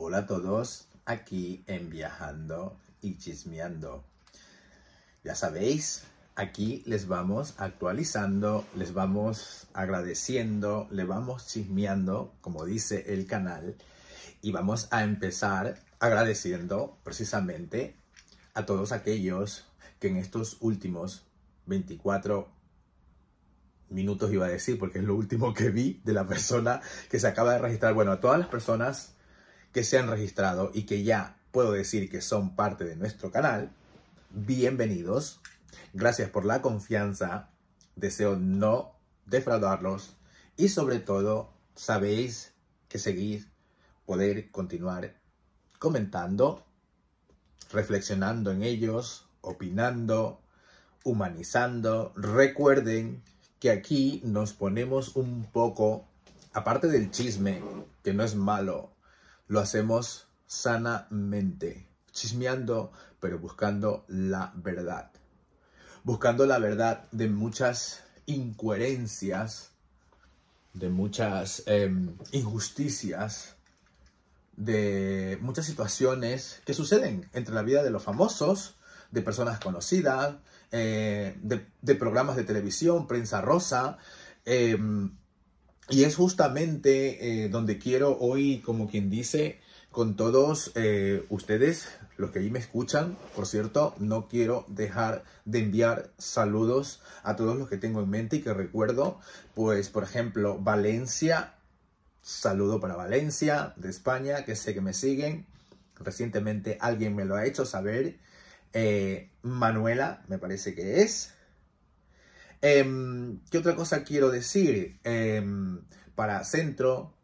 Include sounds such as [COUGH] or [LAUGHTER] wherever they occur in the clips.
Hola a todos, aquí en Viajando y Chismeando. Ya sabéis, aquí les vamos actualizando, les vamos agradeciendo, les vamos chismeando, como dice el canal, y vamos a empezar agradeciendo precisamente a todos aquellos que en estos últimos 24 minutos iba a decir, porque es lo último que vi de la persona que se acaba de registrar. Bueno, a todas las personas que se han registrado y que ya puedo decir que son parte de nuestro canal, bienvenidos. Gracias por la confianza. Deseo no defraudarlos y sobre todo sabéis que seguir poder continuar comentando, reflexionando en ellos, opinando, humanizando. Recuerden que aquí nos ponemos un poco, aparte del chisme, que no es malo, lo hacemos sanamente, chismeando, pero buscando la verdad. Buscando la verdad de muchas incoherencias, de muchas em, injusticias, de muchas situaciones que suceden entre la vida de los famosos, de personas conocidas, eh, de, programas de televisión, prensa rosa, eh, y es justamente eh, donde quiero hoy, como quien dice, con todos eh, ustedes, los que ahí me escuchan, por cierto, no quiero dejar de enviar saludos a todos los que tengo en mente y que recuerdo, pues por ejemplo, Valencia, saludo para Valencia, de España, que sé que me siguen, recientemente alguien me lo ha hecho saber, eh, Manuela, me parece que es, Em, ¿Qué otra cosa quiero decir? Em, para Centro,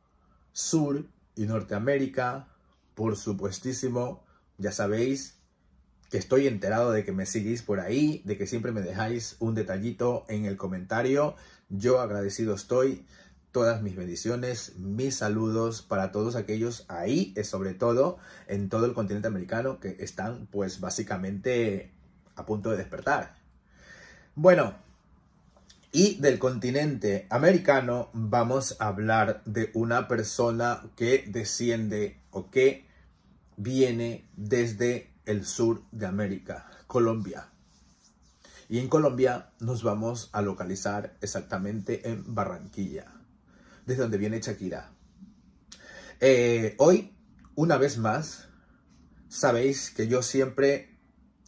Sur y Norteamérica, por supuestísimo, ya sabéis que estoy enterado de que me seguís por ahí, de que siempre me dejáis un detallito en el comentario. Yo agradecido estoy. Todas mis bendiciones, mis saludos para todos aquellos ahí, y eh, sobre todo en todo el continente americano, que están pues básicamente a punto de despertar. Bueno, y del continente americano vamos a hablar de una persona que desciende o que viene desde el sur de América, Colombia. Y en Colombia nos vamos a localizar exactamente en Barranquilla, desde donde viene Shakira. Eh, hoy, una vez más, sabéis que yo siempre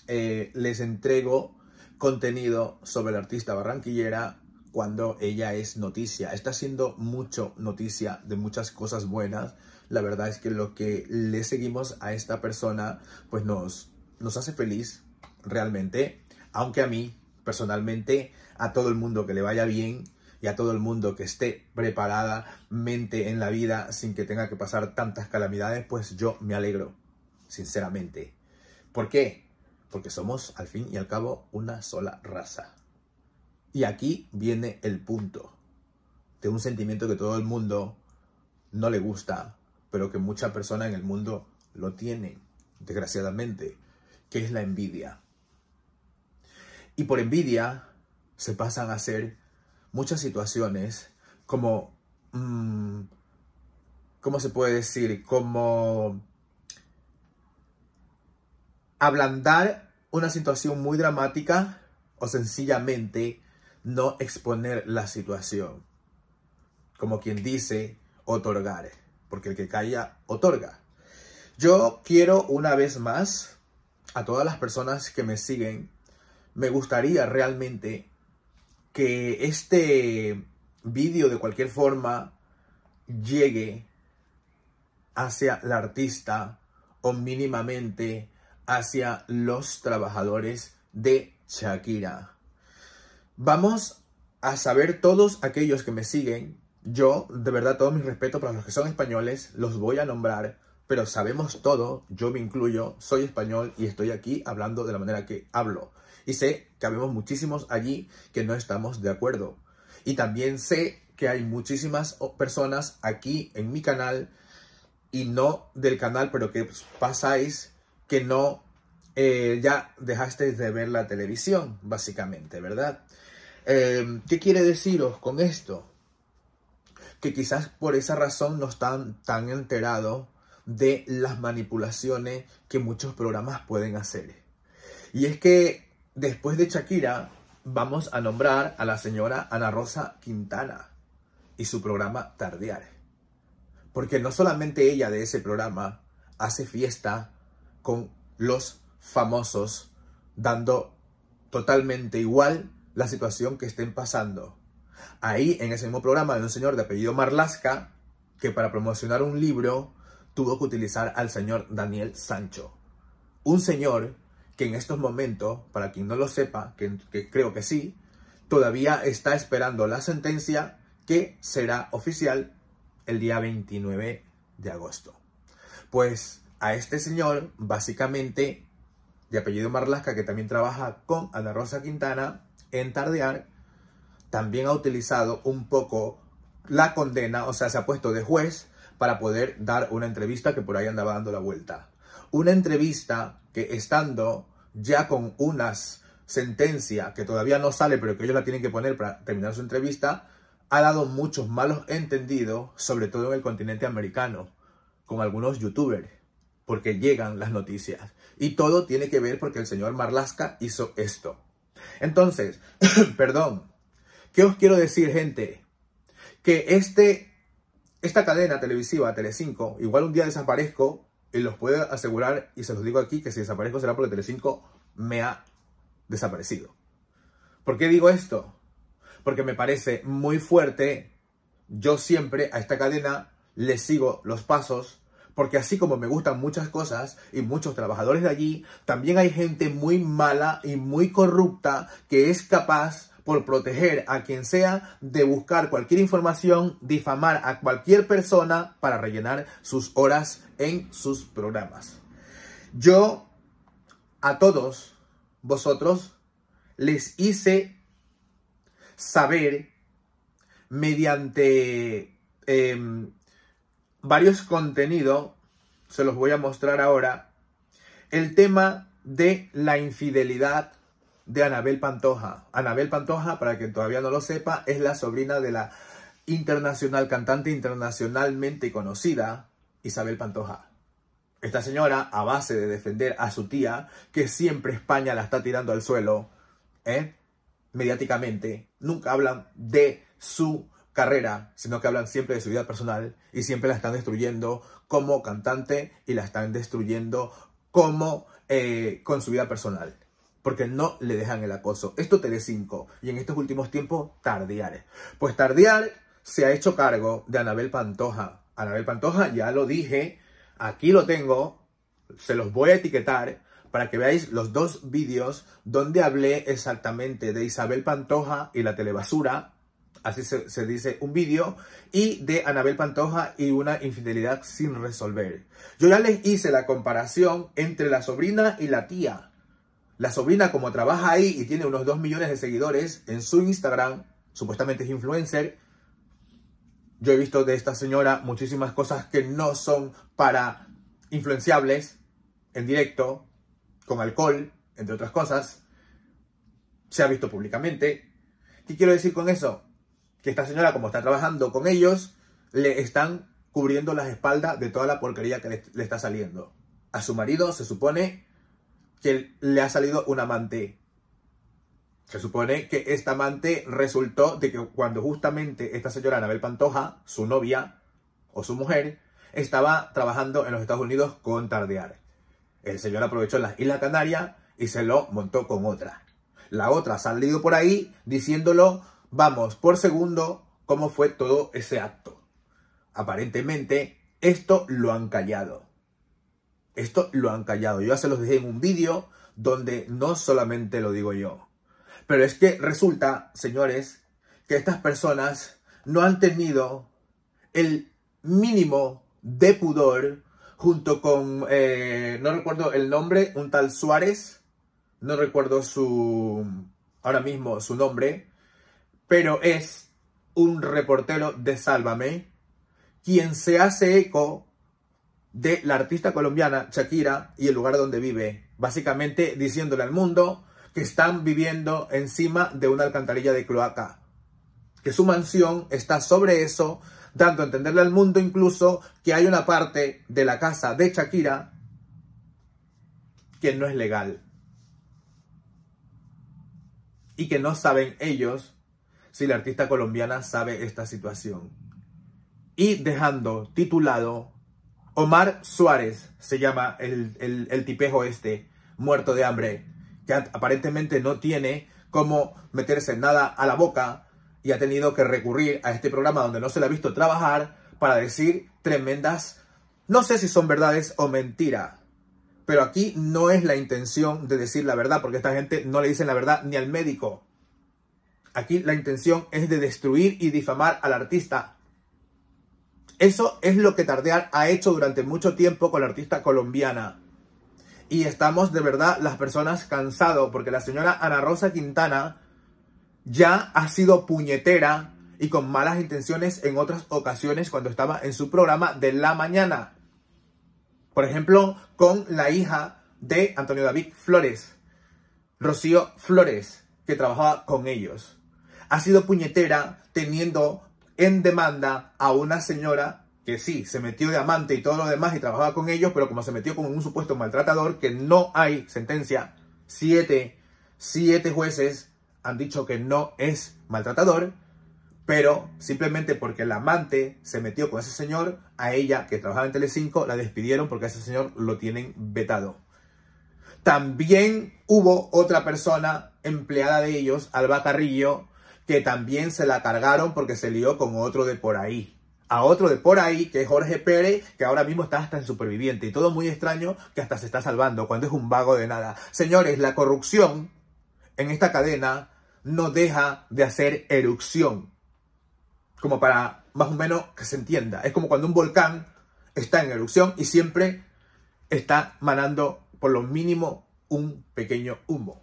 eh, les entrego contenido sobre la artista barranquillera cuando ella es noticia. Está siendo mucho noticia de muchas cosas buenas. La verdad es que lo que le seguimos a esta persona pues nos, nos hace feliz realmente. Aunque a mí personalmente, a todo el mundo que le vaya bien y a todo el mundo que esté preparada mente en la vida sin que tenga que pasar tantas calamidades, pues yo me alegro, sinceramente. ¿Por qué? porque somos al fin y al cabo una sola raza. Y aquí viene el punto de un sentimiento que todo el mundo no le gusta, pero que mucha persona en el mundo lo tiene, desgraciadamente, que es la envidia. Y por envidia se pasan a hacer muchas situaciones como, mm, ¿cómo se puede decir? Como ablandar una situación muy dramática o sencillamente no exponer la situación. Como quien dice, otorgar, porque el que calla, otorga. Yo quiero una vez más a todas las personas que me siguen, me gustaría realmente que este vídeo de cualquier forma llegue hacia la artista o mínimamente hacia los trabajadores de Shakira. Vamos a saber todos aquellos que me siguen. Yo, de verdad, todo mi respeto para los que son españoles, los voy a nombrar, pero sabemos todo, yo me incluyo, soy español y estoy aquí hablando de la manera que hablo. Y sé que habemos muchísimos allí que no estamos de acuerdo. Y también sé que hay muchísimas personas aquí en mi canal y no del canal, pero que pues, pasáis que no, eh, ya dejaste de ver la televisión, básicamente, ¿verdad? Em, ¿Qué quiere deciros con esto? Que quizás por esa razón no están tan enterados de las manipulaciones que muchos programas pueden hacer. Y es que después de Shakira, vamos a nombrar a la señora Ana Rosa Quintana y su programa Tardiar. Porque no solamente ella de ese programa hace fiesta con los famosos, dando totalmente igual la situación que estén pasando. Ahí, en ese mismo programa, de un señor de apellido Marlasca que para promocionar un libro tuvo que utilizar al señor Daniel Sancho. Un señor que en estos momentos, para quien no lo sepa, que, que creo que sí, todavía está esperando la sentencia que será oficial el día 29 de agosto. Pues a este señor, básicamente, de apellido Marlasca, que también trabaja con Ana Rosa Quintana en Tardear, también ha utilizado un poco la condena, o sea, se ha puesto de juez para poder dar una entrevista que por ahí andaba dando la vuelta. Una entrevista que estando ya con unas sentencia que todavía no sale, pero que ellos la tienen que poner para terminar su entrevista, ha dado muchos malos entendidos, sobre todo en el continente americano, con algunos youtubers porque llegan las noticias. Y todo tiene que ver porque el señor Marlasca hizo esto. Entonces, [CLEARS THROAT] perdón, ¿qué os quiero decir, gente? Que este, esta cadena televisiva, Telecinco, igual un día desaparezco, y los puedo asegurar, y se los digo aquí, que si desaparezco será porque Telecinco me ha desaparecido. ¿Por qué digo esto? Porque me parece muy fuerte. Yo siempre a esta cadena le sigo los pasos porque así como me gustan muchas cosas y muchos trabajadores de allí, también hay gente muy mala y muy corrupta que es capaz por proteger a quien sea de buscar cualquier información, difamar a cualquier persona para rellenar sus horas en sus programas. Yo a todos vosotros les hice saber mediante em, varios contenidos, se los voy a mostrar ahora, el tema de la infidelidad de Anabel Pantoja. Anabel Pantoja, para quien todavía no lo sepa, es la sobrina de la internacional, cantante internacionalmente conocida, Isabel Pantoja. Esta señora, a base de defender a su tía, que siempre España la está tirando al suelo, ¿eh? mediáticamente, nunca hablan de su carrera, sino que hablan siempre de su vida personal y siempre la están destruyendo como cantante y la están destruyendo como eh, con su vida personal. Porque no le dejan el acoso. Esto de 5 y en estos últimos tiempos Tardiar. Pues Tardial se ha hecho cargo de Anabel Pantoja. Anabel Pantoja, ya lo dije, aquí lo tengo, se los voy a etiquetar para que veáis los dos vídeos donde hablé exactamente de Isabel Pantoja y la telebasura así se, dice, un vídeo, y de Anabel Pantoja y una infidelidad sin resolver. Yo ya les hice la comparación entre la sobrina y la tía. La sobrina, como trabaja ahí y tiene unos 2 millones de seguidores en su Instagram, supuestamente es influencer, yo he visto de esta señora muchísimas cosas que no son para influenciables en directo, con alcohol, entre otras cosas. Se ha visto públicamente. ¿Qué quiero decir con eso? que esta señora, como está trabajando con ellos, le están cubriendo las espaldas de toda la porquería que le, está saliendo. A su marido se supone que le ha salido un amante. Se supone que este amante resultó de que cuando justamente esta señora Anabel Pantoja, su novia o su mujer, estaba trabajando en los Estados Unidos con Tardear. El señor aprovechó las Islas Canarias y se lo montó con otra. La otra ha salido por ahí diciéndolo Vamos por segundo cómo fue todo ese acto. Aparentemente, esto lo han callado. Esto lo han callado. Yo ya se los dejé en un vídeo donde no solamente lo digo yo. Pero es que resulta, señores, que estas personas no han tenido el mínimo de pudor junto con, eh, no recuerdo el nombre, un tal Suárez, no recuerdo su, ahora mismo su nombre, pero es un reportero de Sálvame quien se hace eco de la artista colombiana Shakira y el lugar donde vive, básicamente diciéndole al mundo que están viviendo encima de una alcantarilla de cloaca, que su mansión está sobre eso, dando a entenderle al mundo incluso que hay una parte de la casa de Shakira que no es legal y que no saben ellos si la artista colombiana sabe esta situación. Y dejando titulado Omar Suárez, se llama el, el, tipejo este, muerto de hambre, que aparentemente no tiene cómo meterse nada a la boca y ha tenido que recurrir a este programa donde no se le ha visto trabajar para decir tremendas, no sé si son verdades o mentiras... pero aquí no es la intención de decir la verdad, porque esta gente no le dicen la verdad ni al médico. Aquí la intención es de destruir y difamar al artista. Eso es lo que Tardear ha hecho durante mucho tiempo con la artista colombiana. Y estamos de verdad las personas cansados porque la señora Ana Rosa Quintana ya ha sido puñetera y con malas intenciones en otras ocasiones cuando estaba en su programa de la mañana. Por ejemplo, con la hija de Antonio David Flores, Rocío Flores, que trabajaba con ellos ha sido puñetera teniendo en demanda a una señora que sí, se metió de amante y todo lo demás y trabajaba con ellos, pero como se metió con un supuesto maltratador, que no hay sentencia, siete, jueces han dicho que no es maltratador, pero simplemente porque el amante se metió con ese señor, a ella que trabajaba en Telecinco la despidieron porque a ese señor lo tienen vetado. También hubo otra persona empleada de ellos, Alba Carrillo, que también se la cargaron porque se lió con otro de por ahí. A otro de por ahí, que es Jorge Pérez, que ahora mismo está hasta en superviviente. Y todo muy extraño que hasta se está salvando cuando es un vago de nada. Señores, la corrupción en esta cadena no deja de hacer erupción. Como para más o menos que se entienda. Es como cuando un volcán está en erupción y siempre está manando por lo mínimo un pequeño humo.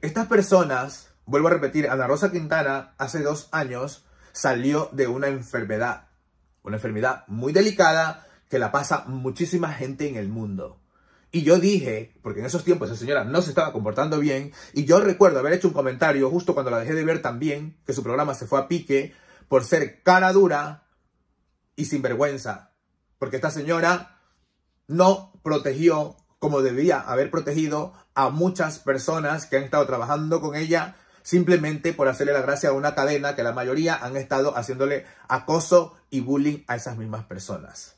Estas personas Vuelvo a repetir, Ana Rosa Quintana hace dos años salió de una enfermedad, una enfermedad muy delicada que la pasa muchísima gente en el mundo. Y yo dije, porque en esos tiempos esa señora no se estaba comportando bien, y yo recuerdo haber hecho un comentario justo cuando la dejé de ver también, que su programa se fue a pique por ser cara dura y sin vergüenza, Porque esta señora no protegió como debía haber protegido a muchas personas que han estado trabajando con ella simplemente por hacerle la gracia a una cadena que la mayoría han estado haciéndole acoso y bullying a esas mismas personas.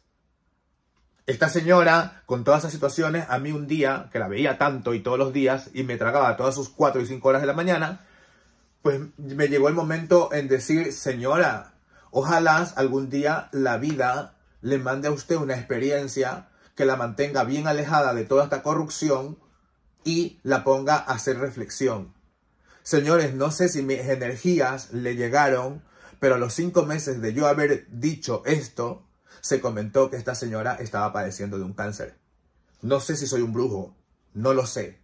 Esta señora, con todas esas situaciones, a mí un día, que la veía tanto y todos los días, y me tragaba todas sus cuatro y cinco horas de la mañana, pues me llegó el momento en decir, señora, ojalá algún día la vida le mande a usted una experiencia que la mantenga bien alejada de toda esta corrupción y la ponga a hacer reflexión. Señores, no sé si mis energías le llegaron, pero a los cinco meses de yo haber dicho esto, se comentó que esta señora estaba padeciendo de un cáncer. No sé si soy un brujo, no lo sé.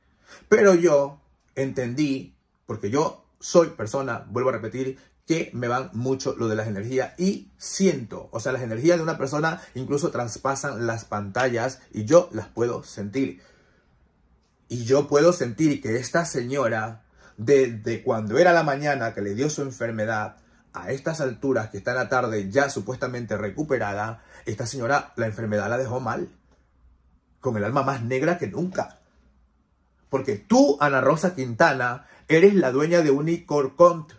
Pero yo entendí, porque yo soy persona, vuelvo a repetir, que me van mucho lo de las energías y siento, o sea, las energías de una persona incluso traspasan las pantallas y yo las puedo sentir. Y yo puedo sentir que esta señora desde cuando era la mañana que le dio su enfermedad, a estas alturas que está en la tarde ya supuestamente recuperada, esta señora la enfermedad la dejó mal, con el alma más negra que nunca. Porque tú, Ana Rosa Quintana, eres la dueña de Cont,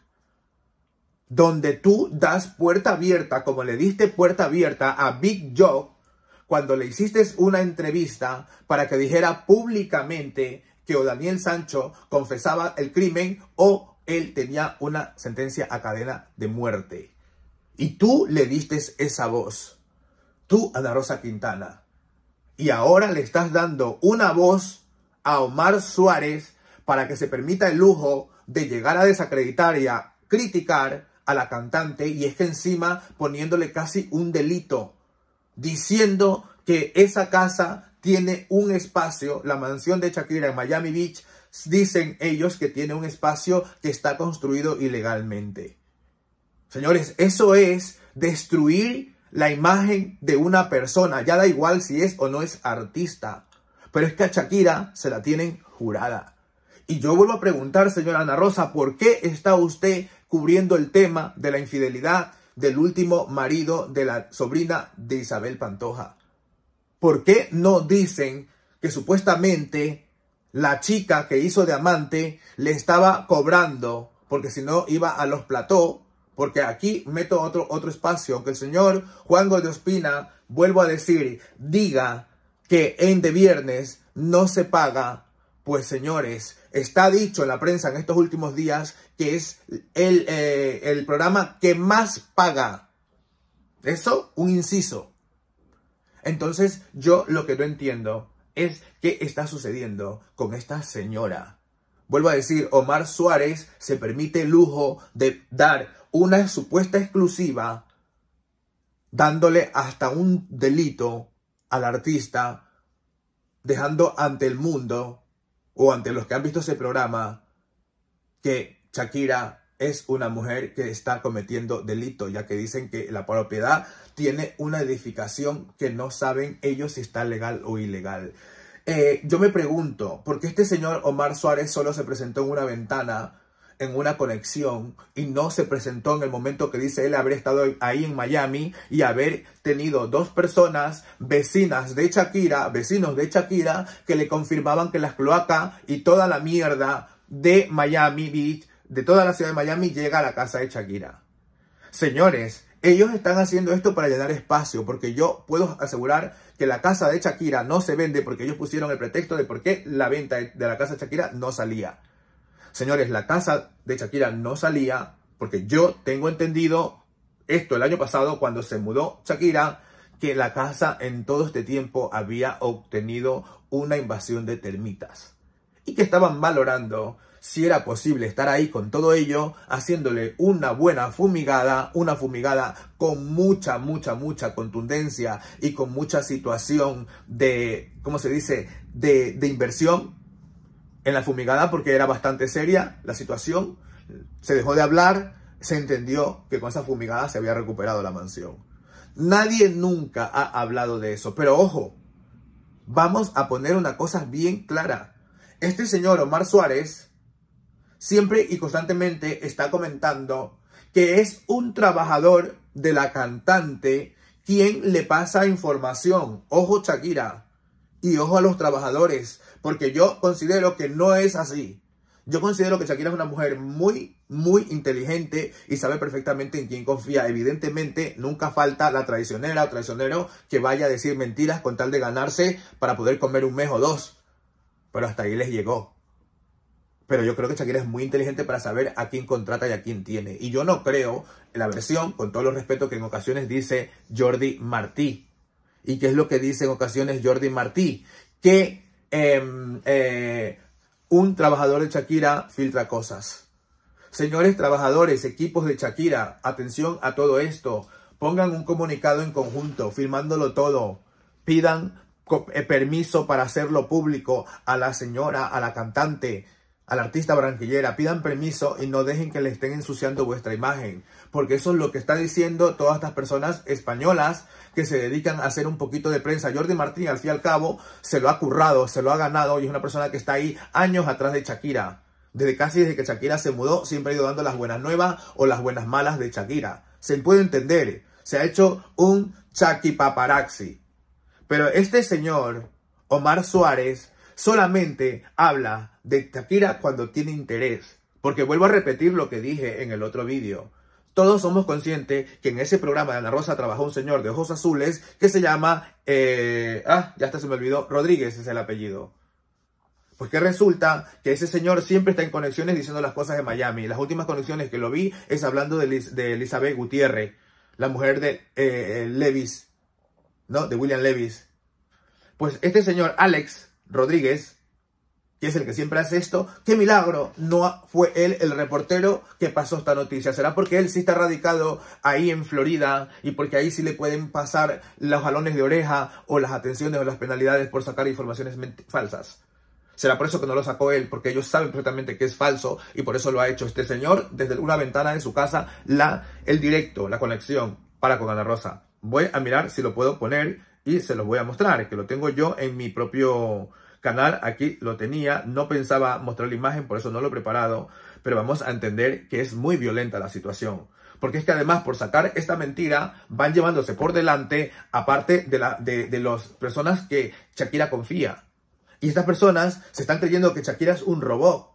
donde tú das puerta abierta, como le diste puerta abierta a Big Joe, cuando le hiciste una entrevista para que dijera públicamente que o Daniel Sancho confesaba el crimen o él tenía una sentencia a cadena de muerte. Y tú le diste esa voz, tú Ana Rosa Quintana. Y ahora le estás dando una voz a Omar Suárez para que se permita el lujo de llegar a desacreditar y a criticar a la cantante y es que encima poniéndole casi un delito, diciendo que esa casa tiene un espacio, la mansión de Shakira en Miami Beach, dicen ellos que tiene un espacio que está construido ilegalmente. Señores, eso es destruir la imagen de una persona. Ya da igual si es o no es artista. Pero es que a Shakira se la tienen jurada. Y yo vuelvo a preguntar, señora Ana Rosa, ¿por qué está usted cubriendo el tema de la infidelidad del último marido de la sobrina de Isabel Pantoja? ¿Por qué no dicen que supuestamente la chica que hizo de amante le estaba cobrando? Porque si no iba a los plató. Porque aquí meto otro, otro espacio. Que el señor Juan Ospina vuelvo a decir, diga que en de viernes no se paga. Pues señores, está dicho en la prensa en estos últimos días que es el eh, programa que más paga. Eso, un inciso. Entonces, yo lo que no entiendo es qué está sucediendo con esta señora. Vuelvo a decir, Omar Suárez se permite el lujo de dar una supuesta exclusiva dándole hasta un delito al artista, dejando ante el mundo o ante los que han visto ese programa que Shakira es una mujer que está cometiendo delito, ya que dicen que la propiedad tiene una edificación que no saben ellos si está legal o ilegal. Eh, yo me pregunto, ¿por qué este señor Omar Suárez solo se presentó en una ventana, en una conexión, y no se presentó en el momento que dice él haber estado ahí en Miami y haber tenido dos personas, vecinas de Shakira, vecinos de Shakira, que le confirmaban que las cloacas y toda la mierda de Miami Beach de toda la ciudad de Miami llega a la casa de Shakira. Señores, ellos están haciendo esto para llenar espacio, porque yo puedo asegurar que la casa de Shakira no se vende porque ellos pusieron el pretexto de por qué la venta de la casa de Shakira no salía. Señores, la casa de Shakira no salía porque yo tengo entendido esto el año pasado cuando se mudó Shakira, que la casa en todo este tiempo había obtenido una invasión de termitas y que estaban valorando si era posible estar ahí con todo ello, haciéndole una buena fumigada, una fumigada con mucha, mucha, mucha contundencia y con mucha situación de, ¿cómo se dice?, de, de inversión en la fumigada porque era bastante seria la situación, se dejó de hablar, se entendió que con esa fumigada se había recuperado la mansión. Nadie nunca ha hablado de eso, pero ojo, vamos a poner una cosa bien clara. Este señor Omar Suárez siempre y constantemente está comentando que es un trabajador de la cantante quien le pasa información. Ojo Shakira y ojo a los trabajadores, porque yo considero que no es así. Yo considero que Shakira es una mujer muy, muy inteligente y sabe perfectamente en quién confía. Evidentemente, nunca falta la traicionera o traicionero que vaya a decir mentiras con tal de ganarse para poder comer un mes o dos. Pero hasta ahí les llegó. Pero yo creo que Shakira es muy inteligente para saber a quién contrata y a quién tiene. Y yo no creo en la versión, con todo los respeto que en ocasiones dice Jordi Martí. ¿Y qué es lo que dice en ocasiones Jordi Martí? Que em, eh, un trabajador de Shakira filtra cosas. Señores trabajadores, equipos de Shakira, atención a todo esto. Pongan un comunicado en conjunto, firmándolo todo. Pidan eh, permiso para hacerlo público a la señora, a la cantante al artista branquillera, pidan permiso y no dejen que le estén ensuciando vuestra imagen, porque eso es lo que está diciendo todas estas personas españolas que se dedican a hacer un poquito de prensa. Jordi Martín, al fin y al cabo, se lo ha currado, se lo ha ganado y es una persona que está ahí años atrás de Shakira. Desde casi desde que Shakira se mudó, siempre ha ido dando las buenas nuevas o las buenas malas de Shakira. Se puede entender, se ha hecho un chaquipaparaxi. Pero este señor, Omar Suárez, solamente habla de Takira cuando tiene interés. Porque vuelvo a repetir lo que dije en el otro vídeo. Todos somos conscientes que en ese programa de Ana Rosa trabajó un señor de ojos azules que se llama, eh, ah, ya hasta se me olvidó, Rodríguez es el apellido. Porque resulta que ese señor siempre está en conexiones diciendo las cosas de Miami. Las últimas conexiones que lo vi es hablando de, Elizabeth Gutiérrez, la mujer de eh, eh, Levis, ¿no? De William Levis. Pues este señor, Alex, Rodríguez, que es el que siempre hace esto, qué milagro, no fue él el reportero que pasó esta noticia. ¿Será porque él sí está radicado ahí en Florida y porque ahí sí le pueden pasar los jalones de oreja o las atenciones o las penalidades por sacar informaciones falsas? Será por eso que no lo sacó él, porque ellos saben perfectamente que es falso y por eso lo ha hecho este señor desde una ventana de su casa, la, el directo, la conexión para con Ana Rosa. Voy a mirar si lo puedo poner y se lo voy a mostrar, que lo tengo yo en mi propio canal aquí lo tenía, no pensaba mostrar la imagen, por eso no lo he preparado, pero vamos a entender que es muy violenta la situación. Porque es que además por sacar esta mentira van llevándose por delante aparte de, la, de, de las personas que Shakira confía. Y estas personas se están creyendo que Shakira es un robot,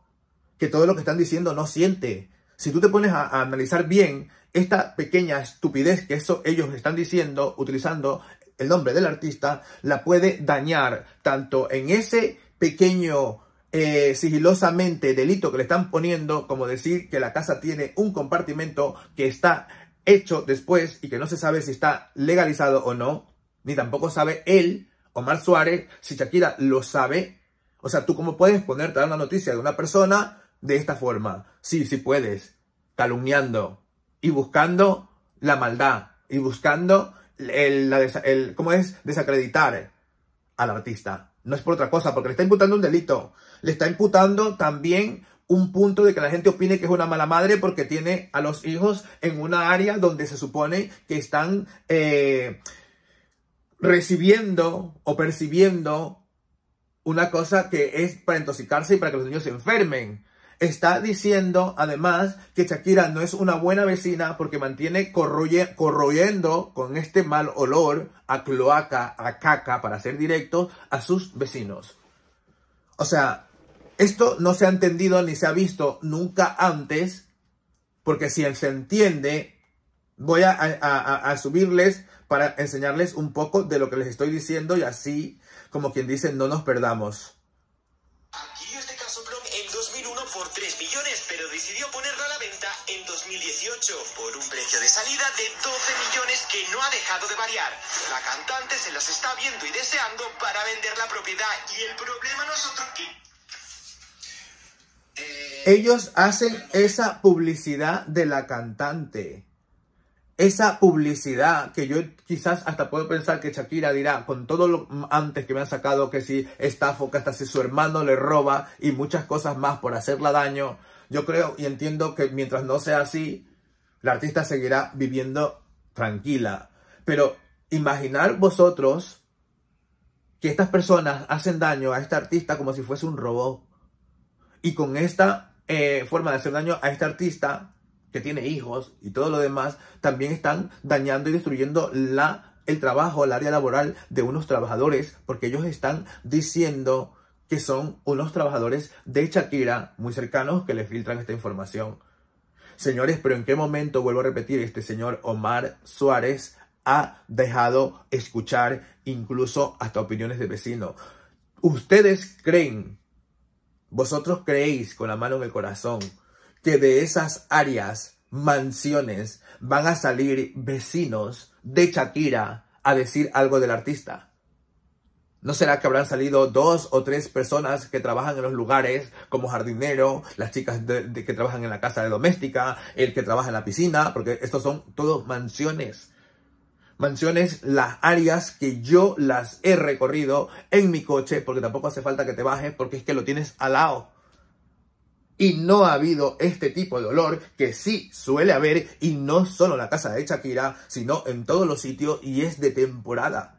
que todo lo que están diciendo no siente. Si tú te pones a, analizar bien esta pequeña estupidez que eso ellos están diciendo, utilizando el nombre del artista, la puede dañar tanto en ese pequeño eh, sigilosamente delito que le están poniendo, como decir que la casa tiene un compartimento que está hecho después y que no se sabe si está legalizado o no, ni tampoco sabe él, Omar Suárez, si Shakira lo sabe. O sea, ¿tú cómo puedes ponerte a dar una noticia de una persona de esta forma? Sí, sí puedes, calumniando y buscando la maldad y buscando el, ¿cómo es? Desacreditar al artista. No es por otra cosa, porque le está imputando un delito. Le está imputando también un punto de que la gente opine que es una mala madre porque tiene a los hijos en una área donde se supone que están eh, recibiendo o percibiendo una cosa que es para intoxicarse y para que los niños se enfermen. Está diciendo además que Shakira no es una buena vecina porque mantiene corroyendo con este mal olor a cloaca, a caca, para ser directo, a sus vecinos. O sea, esto no se ha entendido ni se ha visto nunca antes, porque si se entiende, voy a, a subirles para enseñarles un poco de lo que les estoy diciendo y así, como quien dice, no nos perdamos. decidió ponerlo a la venta en 2018 por un precio de salida de 12 millones que no ha dejado de variar. La cantante se las está viendo y deseando para vender la propiedad y el problema nosotros es que... Eh, ellos hacen esa publicidad de la cantante. Esa publicidad que yo quizás hasta puedo pensar que Shakira dirá con todo lo antes que me han sacado que si estafo que hasta si su hermano le roba y muchas cosas más por hacerla daño yo creo y entiendo que mientras no sea así, la artista seguirá viviendo tranquila. Pero imaginar vosotros que estas personas hacen daño a esta artista como si fuese un robot. Y con esta eh, forma de hacer daño a esta artista, que tiene hijos y todo lo demás, también están dañando y destruyendo la, el trabajo, el área laboral de unos trabajadores, porque ellos están diciendo que son unos trabajadores de Shakira muy cercanos que le filtran esta información. Señores, pero en qué momento, vuelvo a repetir, este señor Omar Suárez ha dejado escuchar incluso hasta opiniones de vecinos. ¿Ustedes creen, vosotros creéis con la mano en el corazón, que de esas áreas, mansiones, van a salir vecinos de Shakira a decir algo del artista? ¿No será que habrán salido dos o tres personas que trabajan en los lugares como jardinero, las chicas que trabajan en la casa de doméstica, el que trabaja en la piscina? Porque estos son todos mansiones. Mansiones, las áreas que yo las he recorrido en mi coche, porque tampoco hace falta que te bajes, porque es que lo tienes al lado. Y no ha habido este tipo de olor que sí suele haber, y no solo en la casa de Shakira, sino en todos los sitios, y es de temporada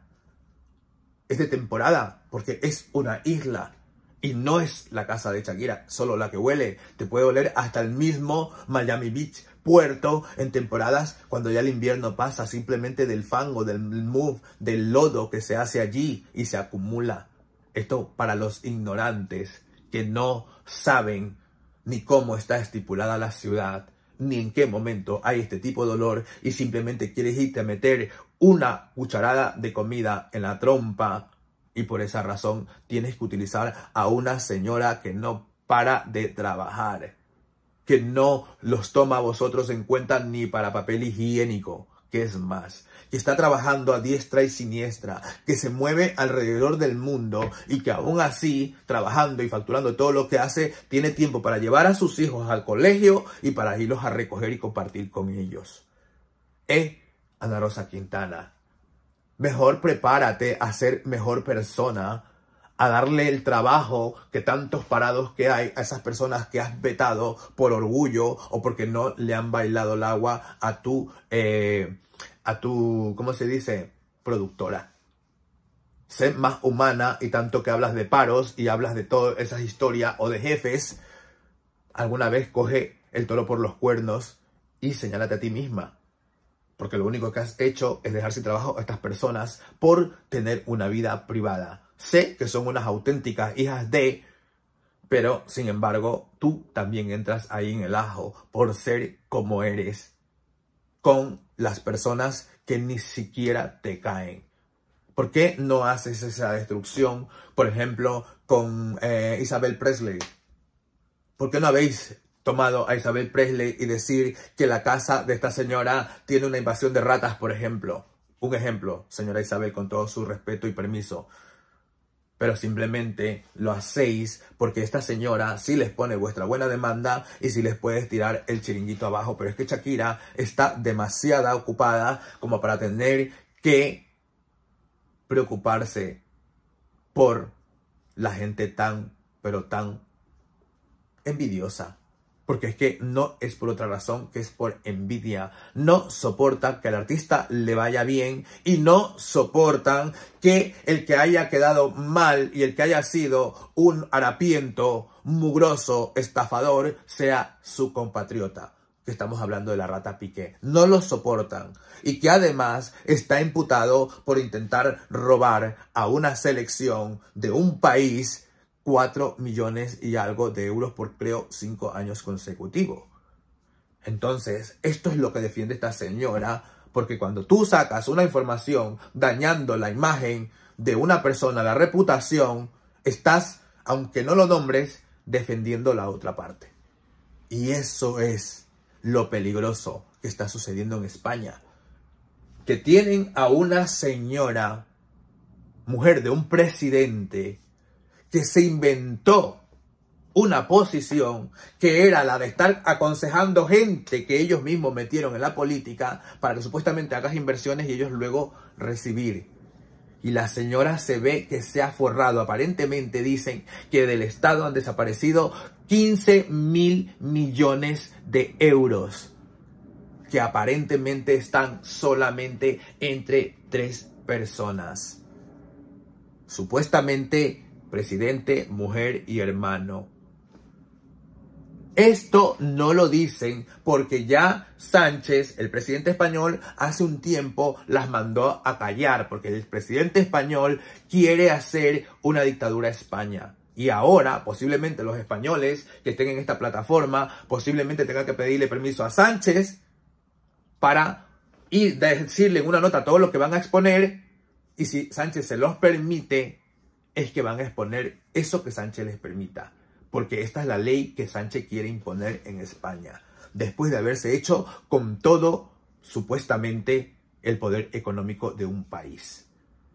es de temporada, porque es una isla. Y no es la casa de Shakira, solo la que huele. Te puede oler hasta el mismo Miami Beach, puerto, en temporadas cuando ya el invierno pasa, simplemente del fango, del move, del lodo que se hace allí y se acumula. Esto para los ignorantes que no saben ni cómo está estipulada la ciudad, ni en qué momento hay este tipo de dolor y simplemente quieres irte a meter una cucharada de comida en la trompa y por esa razón tienes que utilizar a una señora que no para de trabajar, que no los toma vosotros en cuenta ni para papel higiénico, que es más, que está trabajando a diestra y siniestra, que se mueve alrededor del mundo y que aún así, trabajando y facturando todo lo que hace, tiene tiempo para llevar a sus hijos al colegio y para irlos a recoger y compartir con ellos. ¿Eh? Ana Rosa Quintana. Mejor prepárate a ser mejor persona, a darle el trabajo que tantos parados que hay a esas personas que has vetado por orgullo o porque no le han bailado el agua a tu, eh, a tu, ¿cómo se dice? Productora. Sé más humana y tanto que hablas de paros y hablas de todas esas historias o de jefes, alguna vez coge el toro por los cuernos y señálate a ti misma porque lo único que has hecho es dejar sin trabajo a estas personas por tener una vida privada. Sé que son unas auténticas hijas de, pero sin embargo, tú también entras ahí en el ajo por ser como eres con las personas que ni siquiera te caen. ¿Por qué no haces esa destrucción, por ejemplo, con eh, Isabel Presley? ¿Por qué no habéis tomado a Isabel Presley y decir que la casa de esta señora tiene una invasión de ratas, por ejemplo. Un ejemplo, señora Isabel, con todo su respeto y permiso. Pero simplemente lo hacéis porque esta señora sí les pone vuestra buena demanda y sí les puedes tirar el chiringuito abajo. Pero es que Shakira está demasiado ocupada como para tener que preocuparse por la gente tan, pero tan envidiosa porque es que no es por otra razón que es por envidia. No soportan que al artista le vaya bien y no soportan que el que haya quedado mal y el que haya sido un harapiento, mugroso, estafador, sea su compatriota que estamos hablando de la rata Piqué. No lo soportan. Y que además está imputado por intentar robar a una selección de un país 4 millones y algo de euros por creo cinco años consecutivos. Entonces, esto es lo que defiende esta señora, porque cuando tú sacas una información dañando la imagen de una persona, la reputación, estás, aunque no lo nombres, defendiendo la otra parte. Y eso es lo peligroso que está sucediendo en España. Que tienen a una señora, mujer de un presidente, que se inventó una posición que era la de estar aconsejando gente que ellos mismos metieron en la política para que supuestamente hagas inversiones y ellos luego recibir. Y la señora se ve que se ha forrado. Aparentemente dicen que del Estado han desaparecido 15 mil millones de euros que aparentemente están solamente entre tres personas. Supuestamente presidente, mujer y hermano. Esto no lo dicen porque ya Sánchez, el presidente español, hace un tiempo las mandó a callar porque el presidente español quiere hacer una dictadura a España. Y ahora, posiblemente los españoles que estén en esta plataforma, posiblemente tengan que pedirle permiso a Sánchez para ir decirle en una nota todo lo que van a exponer. Y si Sánchez se los permite, es que van a exponer eso que Sánchez les permita, porque esta es la ley que Sánchez quiere imponer en España, después de haberse hecho con todo supuestamente el poder económico de un país.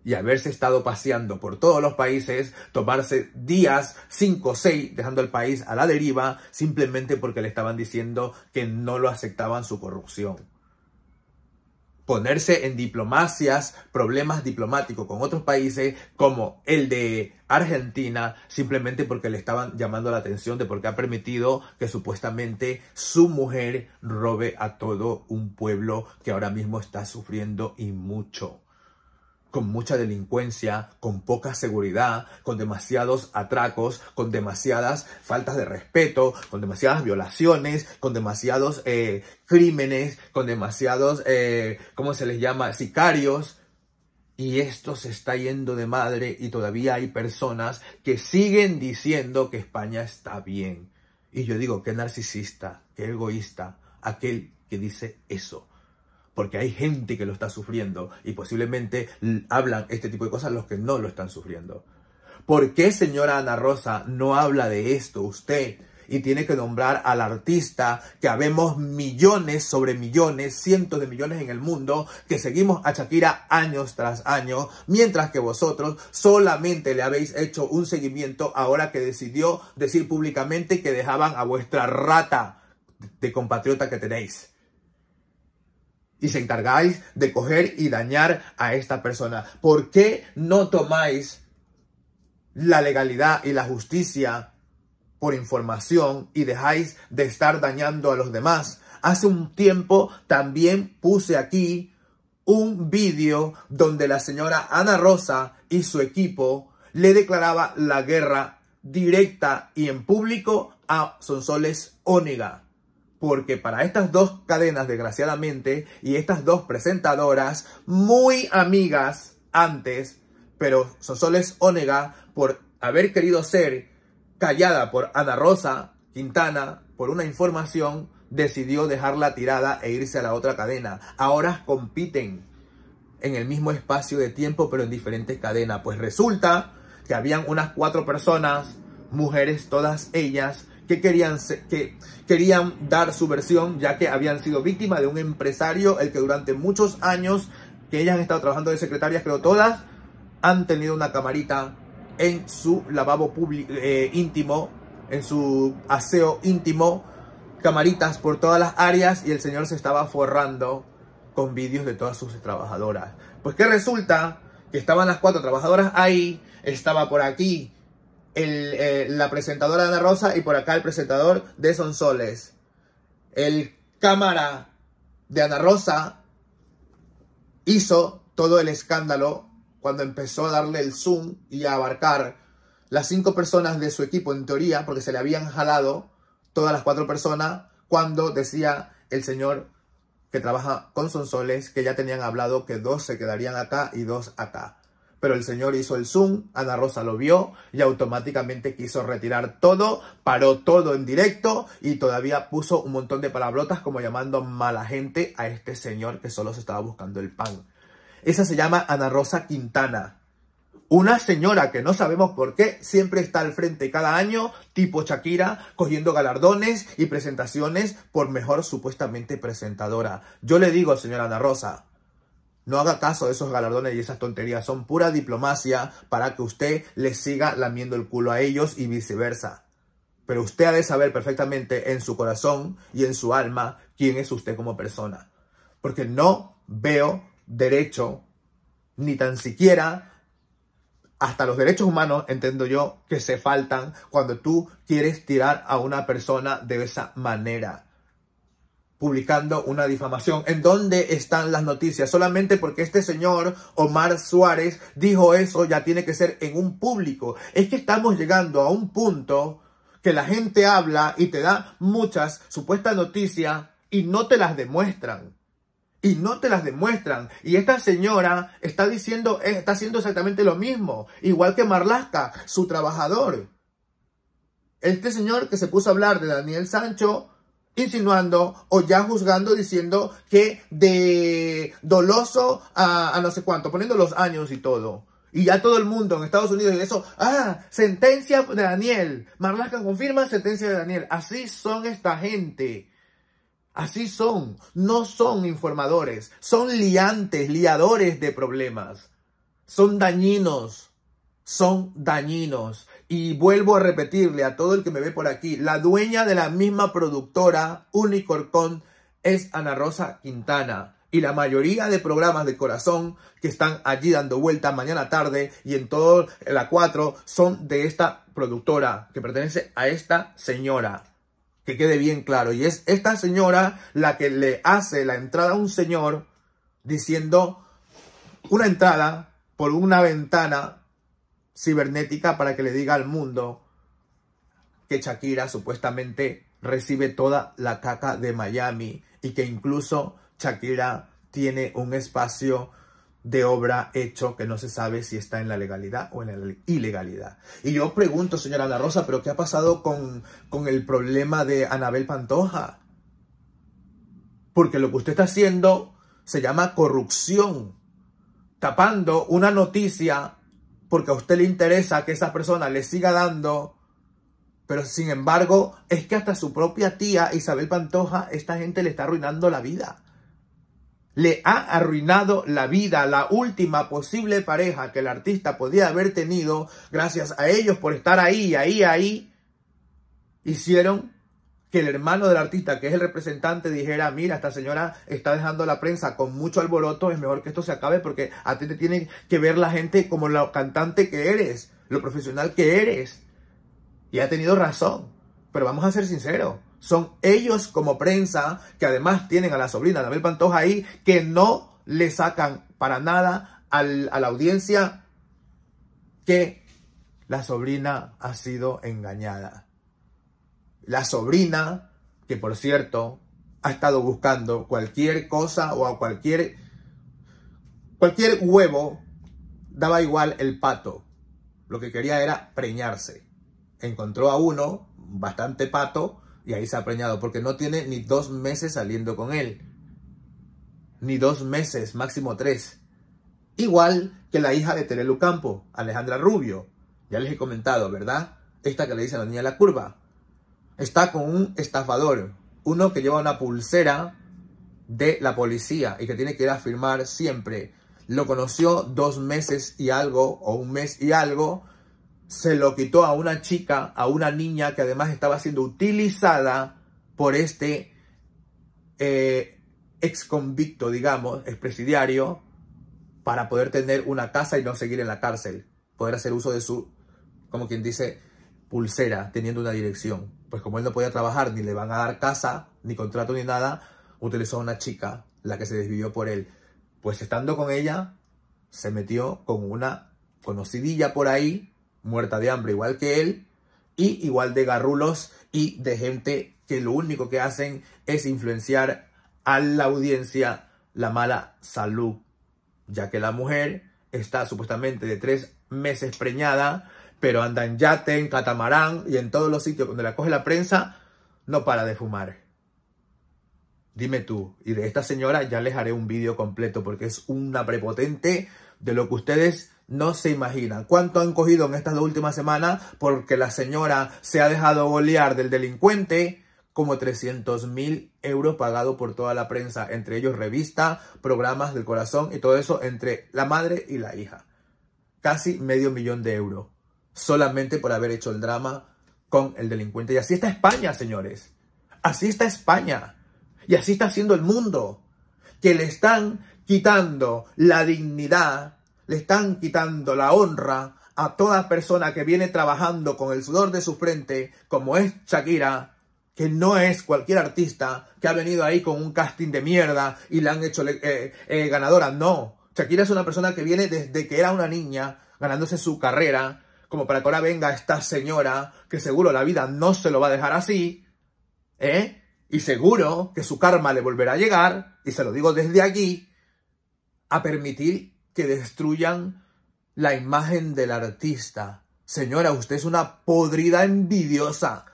Y haberse estado paseando por todos los países, tomarse días, cinco o seis, dejando el país a la deriva, simplemente porque le estaban diciendo que no lo aceptaban su corrupción ponerse en diplomacias, problemas diplomáticos con otros países como el de Argentina, simplemente porque le estaban llamando la atención de por qué ha permitido que supuestamente su mujer robe a todo un pueblo que ahora mismo está sufriendo y mucho con mucha delincuencia, con poca seguridad, con demasiados atracos, con demasiadas faltas de respeto, con demasiadas violaciones, con demasiados eh, crímenes, con demasiados, eh, ¿cómo se les llama?, sicarios. Y esto se está yendo de madre y todavía hay personas que siguen diciendo que España está bien. Y yo digo, qué narcisista, qué egoísta, aquel que dice eso porque hay gente que lo está sufriendo y posiblemente hablan este tipo de cosas los que no lo están sufriendo. ¿Por qué, señora Ana Rosa, no habla de esto usted? Y tiene que nombrar al artista que habemos millones sobre millones, cientos de millones en el mundo, que seguimos a Shakira años tras años, mientras que vosotros solamente le habéis hecho un seguimiento ahora que decidió decir públicamente que dejaban a vuestra rata de compatriota que tenéis y se encargáis de coger y dañar a esta persona. ¿Por qué no tomáis la legalidad y la justicia por información y dejáis de estar dañando a los demás? Hace un tiempo también puse aquí un vídeo donde la señora Ana Rosa y su equipo le declaraba la guerra directa y en público a Sonsoles Ónega porque para estas dos cadenas, desgraciadamente, y estas dos presentadoras, muy amigas antes, pero Sosoles Onega, por haber querido ser callada por Ana Rosa Quintana por una información, decidió dejarla tirada e irse a la otra cadena. Ahora compiten en el mismo espacio de tiempo, pero en diferentes cadenas. Pues resulta que habían unas cuatro personas, mujeres todas ellas, que querían, que querían dar su versión, ya que habían sido víctimas de un empresario, el que durante muchos años que ellas han estado trabajando de secretarias, creo todas, han tenido una camarita en su lavabo público eh, íntimo, en su aseo íntimo, camaritas por todas las áreas y el señor se estaba forrando con vídeos de todas sus trabajadoras. Pues que resulta que estaban las cuatro trabajadoras ahí, estaba por aquí eh, la presentadora Ana Rosa y por acá el presentador de Sonsoles. El cámara de Ana Rosa hizo todo el escándalo cuando empezó a darle el zoom y a abarcar las cinco personas de su equipo, en teoría, porque se le habían jalado todas las cuatro personas, cuando decía el señor que trabaja con Sonsoles que ya tenían hablado que dos se quedarían acá y dos acá pero el señor hizo el zoom, Ana Rosa lo vio y automáticamente quiso retirar todo, paró todo en directo y todavía puso un montón de palabrotas como llamando mala gente a este señor que solo se estaba buscando el pan. Esa se llama Ana Rosa Quintana. Una señora que no sabemos por qué siempre está al frente cada año, tipo Shakira, cogiendo galardones y presentaciones por mejor supuestamente presentadora. Yo le digo, señora Ana Rosa, no haga caso de esos galardones y esas tonterías. Son pura diplomacia para que usted le siga lamiendo el culo a ellos y viceversa. Pero usted ha de saber perfectamente en su corazón y en su alma quién es usted como persona. Porque no veo derecho, ni tan siquiera hasta los derechos humanos, entiendo yo, que se faltan cuando tú quieres tirar a una persona de esa manera publicando una difamación. ¿En dónde están las noticias? Solamente porque este señor Omar Suárez dijo eso ya tiene que ser en un público. Es que estamos llegando a un punto que la gente habla y te da muchas supuestas noticias y no te las demuestran. Y no te las demuestran. Y esta señora está diciendo, eh, está haciendo exactamente lo mismo. Igual que Marlaska, su trabajador. Este señor que se puso a hablar de Daniel Sancho insinuando o ya juzgando diciendo que de doloso a, no sé cuánto, poniendo los años y todo. Y ya todo el mundo en Estados Unidos y eso, ah, sentencia de Daniel. Marlaska confirma sentencia de Daniel. Así son esta gente. Así son. No son informadores. Son liantes, liadores de problemas. Son dañinos. Son dañinos. Y vuelvo a repetirle a todo el que me ve por aquí, la dueña de la misma productora Unicorcon es Ana Rosa Quintana. Y la mayoría de programas de corazón que están allí dando vuelta mañana tarde y en todo la cuatro son de esta productora que pertenece a esta señora. Que quede bien claro. Y es esta señora la que le hace la entrada a un señor diciendo una entrada por una ventana cibernética para que le diga al mundo que Shakira supuestamente recibe toda la caca de Miami y que incluso Shakira tiene un espacio de obra hecho que no se sabe si está en la legalidad o en la ilegalidad. Y yo pregunto, señora Ana Rosa, ¿pero qué ha pasado con, con el problema de Anabel Pantoja? Porque lo que usted está haciendo se llama corrupción, tapando una noticia porque a usted le interesa que esa persona le siga dando, pero sin embargo, es que hasta su propia tía Isabel Pantoja, esta gente le está arruinando la vida. Le ha arruinado la vida la última posible pareja que el artista podía haber tenido gracias a ellos por estar ahí, ahí, ahí. Hicieron que el hermano del artista, que es el representante, dijera, mira, esta señora está dejando la prensa con mucho alboroto, es mejor que esto se acabe porque a ti te tiene que ver la gente como la cantante que eres, lo profesional que eres. Y ha tenido razón, pero vamos a ser sinceros. Son ellos como prensa, que además tienen a la sobrina Abel Pantoja ahí, que no le sacan para nada a la audiencia que la sobrina ha sido engañada la sobrina, que por cierto ha estado buscando cualquier cosa o a cualquier, cualquier huevo, daba igual el pato. Lo que quería era preñarse. Encontró a uno, bastante pato, y ahí se ha preñado, porque no tiene ni dos meses saliendo con él. Ni dos meses, máximo tres. Igual que la hija de Terelu Campo, Alejandra Rubio. Ya les he comentado, ¿verdad? Esta que le dice a la niña la curva está con un estafador, uno que lleva una pulsera de la policía y que tiene que ir a firmar siempre. Lo conoció dos meses y algo, o un mes y algo, se lo quitó a una chica, a una niña que además estaba siendo utilizada por este eh, ex convicto, digamos, presidiario, para poder tener una casa y no seguir en la cárcel, poder hacer uso de su, como quien dice, pulsera, teniendo una dirección pues como él no podía trabajar, ni le van a dar casa, ni contrato, ni nada, utilizó a una chica, la que se desvivió por él. Pues estando con ella, se metió con una conocidilla por ahí, muerta de hambre, igual que él, y igual de garrulos y de gente que lo único que hacen es influenciar a la audiencia la mala salud, ya que la mujer está supuestamente de tres meses preñada pero anda en yate, en catamarán y en todos los sitios donde la coge la prensa, no para de fumar. Dime tú, y de esta señora ya les haré un vídeo completo porque es una prepotente de lo que ustedes no se imaginan. ¿Cuánto han cogido en estas dos últimas semanas porque la señora se ha dejado golear del delincuente? como 300 mil euros pagados por toda la prensa, entre ellos revista, programas del corazón y todo eso entre la madre y la hija. Casi medio millón de euros solamente por haber hecho el drama con el delincuente. Y así está España, señores. Así está España. Y así está haciendo el mundo. Que le están quitando la dignidad, le están quitando la honra a toda persona que viene trabajando con el sudor de su frente, como es Shakira, que no es cualquier artista que ha venido ahí con un casting de mierda y la han hecho eh, eh, ganadora. No, Shakira es una persona que viene desde que era una niña, ganándose su carrera, como para que ahora venga esta señora, que seguro la vida no se lo va a dejar así, ¿eh? Y seguro que su karma le volverá a llegar, y se lo digo desde aquí, a permitir que destruyan la imagen del artista. Señora, usted es una podrida envidiosa.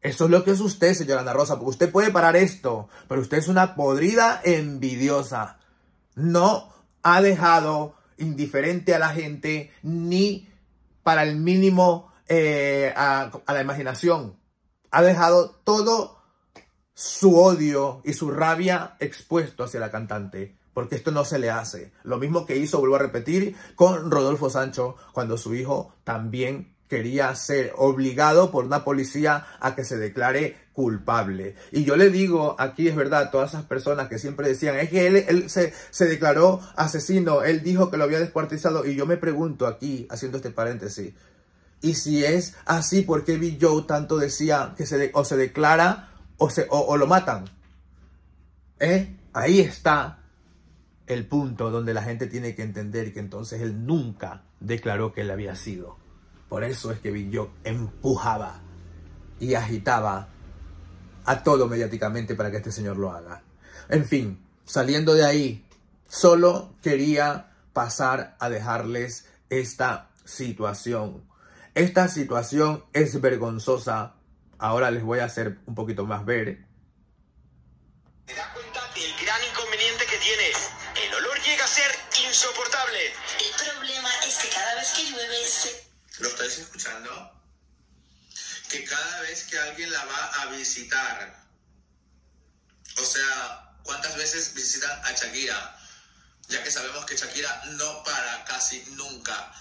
Eso es lo que es usted, señora Ana Rosa, porque usted puede parar esto, pero usted es una podrida envidiosa. No ha dejado indiferente a la gente ni para el mínimo eh, a, a la imaginación. Ha dejado todo su odio y su rabia expuesto hacia la cantante porque esto no se le hace. Lo mismo que hizo, vuelvo a repetir, con Rodolfo Sancho, cuando su hijo también quería ser obligado por una policía a que se declare culpable. Y yo le digo, aquí es verdad, todas esas personas que siempre decían, es que él, se, se, declaró asesino, él dijo que lo había descuartizado, y yo me pregunto aquí, haciendo este paréntesis, y si es así, ¿por qué Bill Joe tanto decía que se o se declara o, se, lo matan? ¿Eh? Ahí está el punto donde la gente tiene que entender que entonces él nunca declaró que él había sido. Por eso es que Big empujaba y agitaba a todo mediáticamente para que este señor lo haga. En fin, saliendo de ahí, solo quería pasar a dejarles esta situación. Esta situación es vergonzosa. Ahora les voy a hacer un poquito más ver. ¿Te das cuenta del gran inconveniente que tienes? El olor llega a ser insoportable. El problema es que cada vez que llueve ¿Lo estáis escuchando? Que cada vez que alguien la va a visitar, o sea, ¿cuántas veces visitan a Shakira? Ya que sabemos que Shakira no para casi nunca,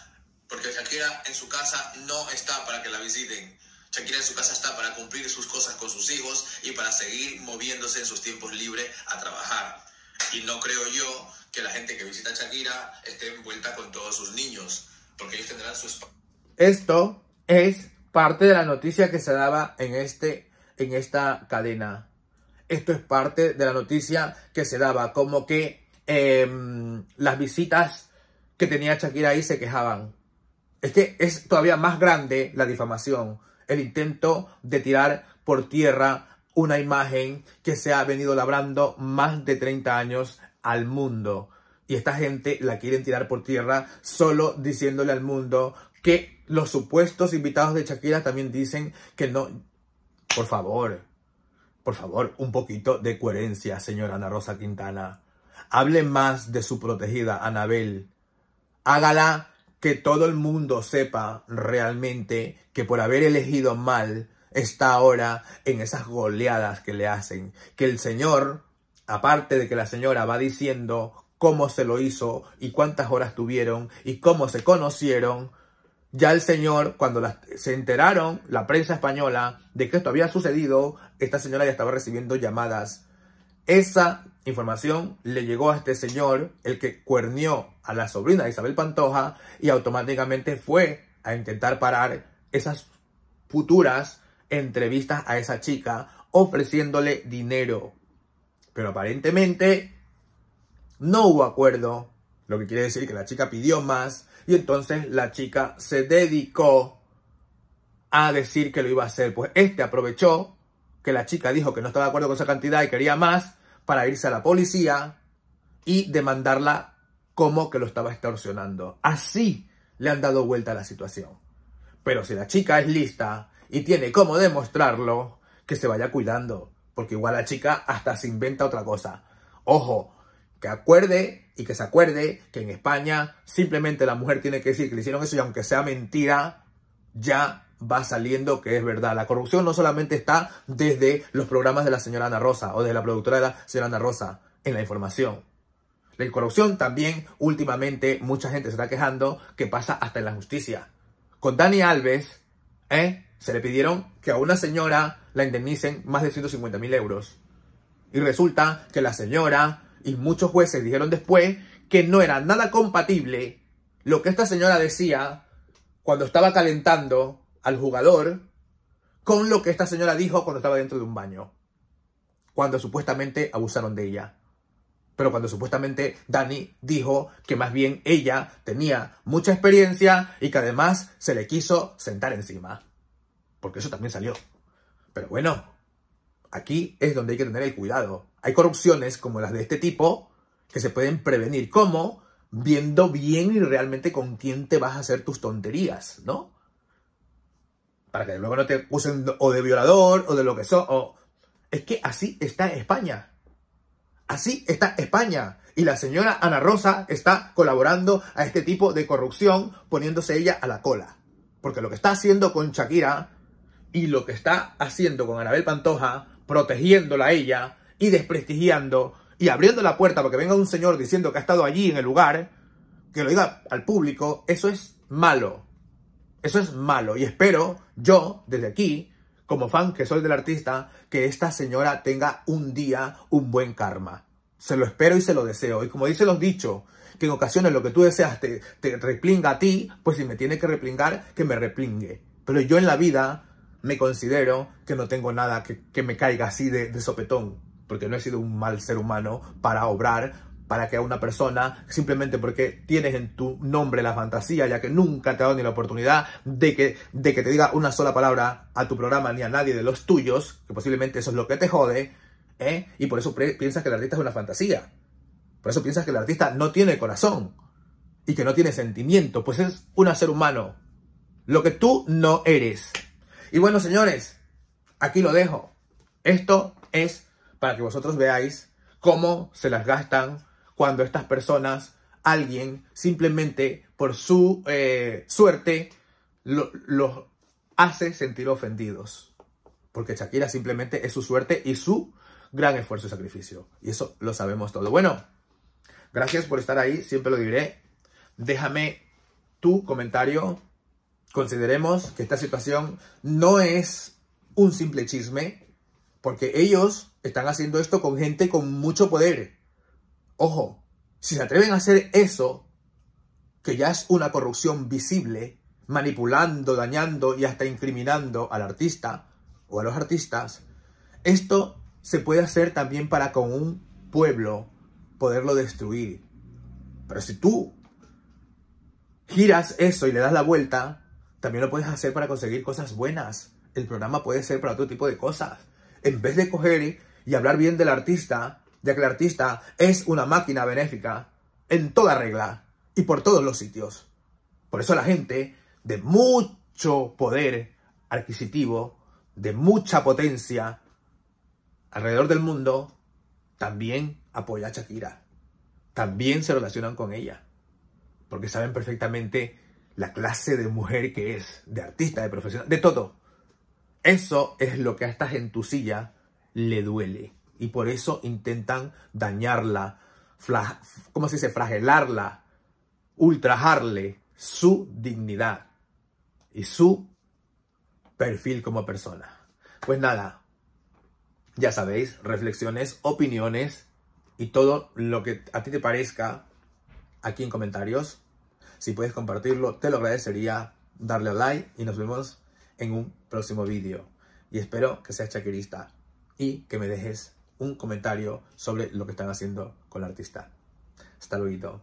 porque Shakira en su casa no está para que la visiten. Shakira en su casa está para cumplir sus cosas con sus hijos y para seguir moviéndose en sus tiempos libres a trabajar. Y no creo yo que la gente que visita a Shakira esté envuelta con todos sus niños, porque ellos tendrán su esto es parte de la noticia que se daba en, este, en esta cadena. Esto es parte de la noticia que se daba, como que em, las visitas que tenía Shakira ahí se quejaban. Es que es todavía más grande la difamación, el intento de tirar por tierra una imagen que se ha venido labrando más de 30 años al mundo. Y esta gente la quieren tirar por tierra solo diciéndole al mundo que los supuestos invitados de Shakira también dicen que no... Por favor, por favor, un poquito de coherencia, señora Ana Rosa Quintana. Hable más de su protegida, Anabel. Hágala que todo el mundo sepa realmente que por haber elegido mal está ahora en esas goleadas que le hacen. Que el señor, aparte de que la señora va diciendo cómo se lo hizo y cuántas horas tuvieron y cómo se conocieron, ya el señor, cuando se enteraron, la prensa española, de que esto había sucedido, esta señora ya estaba recibiendo llamadas. Esa información le llegó a este señor, el que cuernió a la sobrina Isabel Pantoja, y automáticamente fue a intentar parar esas futuras entrevistas a esa chica, ofreciéndole dinero. Pero aparentemente no hubo acuerdo, lo que quiere decir que la chica pidió más, y entonces la chica se dedicó a decir que lo iba a hacer. Pues este aprovechó que la chica dijo que no estaba de acuerdo con esa cantidad y quería más para irse a la policía y demandarla como que lo estaba extorsionando. Así le han dado vuelta a la situación. Pero si la chica es lista y tiene cómo demostrarlo, que se vaya cuidando, porque igual la chica hasta se inventa otra cosa. Ojo, acuerde y que se acuerde que en España simplemente la mujer tiene que decir que le hicieron eso y aunque sea mentira, ya va saliendo que es verdad. La corrupción no solamente está desde los programas de la señora Ana Rosa o desde la productora de la señora Ana Rosa en la información. La corrupción también últimamente mucha gente se está quejando que pasa hasta en la justicia. Con Dani Alves, ¿eh? se le pidieron que a una señora la indemnicen más de 150 mil euros. Y resulta que la señora y muchos jueces dijeron después que no era nada compatible lo que esta señora decía cuando estaba calentando al jugador con lo que esta señora dijo cuando estaba dentro de un baño, cuando supuestamente abusaron de ella. Pero cuando supuestamente Dani dijo que más bien ella tenía mucha experiencia y que además se le quiso sentar encima. Porque eso también salió. Pero bueno, Aquí es donde hay que tener el cuidado. Hay corrupciones como las de este tipo que se pueden prevenir. ¿Cómo? Viendo bien y realmente con quién te vas a hacer tus tonterías, ¿no? Para que luego no te usen o de violador o de lo que son. Es que así está España. Así está España. Y la señora Ana Rosa está colaborando a este tipo de corrupción poniéndose ella a la cola. Porque lo que está haciendo con Shakira y lo que está haciendo con Anabel Pantoja protegiéndola a ella y desprestigiando y abriendo la puerta para que venga un señor diciendo que ha estado allí en el lugar, que lo diga al público, eso es malo. Eso es malo. Y espero yo, desde aquí, como fan que soy del artista, que esta señora tenga un día un buen karma. Se lo espero y se lo deseo. Y como dice los dichos, que en ocasiones lo que tú deseas te, te replinga a ti, pues si me tiene que replingar, que me replingue. Pero yo en la vida me considero que no tengo nada que, que me caiga así de, de, sopetón, porque no he sido un mal ser humano para obrar, para que a una persona, simplemente porque tienes en tu nombre la fantasía, ya que nunca te ha dado ni la oportunidad de que, de que te diga una sola palabra a tu programa ni a nadie de los tuyos, que posiblemente eso es lo que te jode, ¿eh? y por eso piensas que el artista es una fantasía. Por eso piensas que el artista no tiene corazón y que no tiene sentimiento, pues es un ser humano. Lo que tú no eres. Y bueno, señores, aquí lo dejo. Esto es para que vosotros veáis cómo se las gastan cuando estas personas, alguien, simplemente por su eh, suerte, los hace sentir ofendidos. Porque Shakira simplemente es su suerte y su gran esfuerzo y sacrificio. Y eso lo sabemos todo. Bueno, gracias por estar ahí, siempre lo diré. Déjame tu comentario Consideremos que esta situación no es un simple chisme, porque ellos están haciendo esto con gente con mucho poder. Ojo, si se atreven a hacer eso, que ya es una corrupción visible, manipulando, dañando y hasta incriminando al artista o a los artistas, esto se puede hacer también para con un pueblo poderlo destruir. Pero si tú giras eso y le das la vuelta, también lo puedes hacer para conseguir cosas buenas. El programa puede ser para otro tipo de cosas. En vez de coger y hablar bien del artista, ya que el artista es una máquina benéfica en toda regla y por todos los sitios. Por eso la gente de mucho poder adquisitivo, de mucha potencia alrededor del mundo, también apoya a Shakira. También se relacionan con ella. Porque saben perfectamente la clase de mujer que es, de artista, de profesional, de todo. Eso es lo que a esta gentucilla le duele. Y por eso intentan dañarla, ¿cómo se dice? Fragelarla, ultrajarle su dignidad y su perfil como persona. Pues nada, ya sabéis, reflexiones, opiniones y todo lo que a ti te parezca aquí en comentarios si puedes compartirlo, te lo agradecería. Darle a like y nos vemos en un próximo vídeo. Y espero que seas chaquerista y que me dejes un comentario sobre lo que están haciendo con el artista. Hasta luego.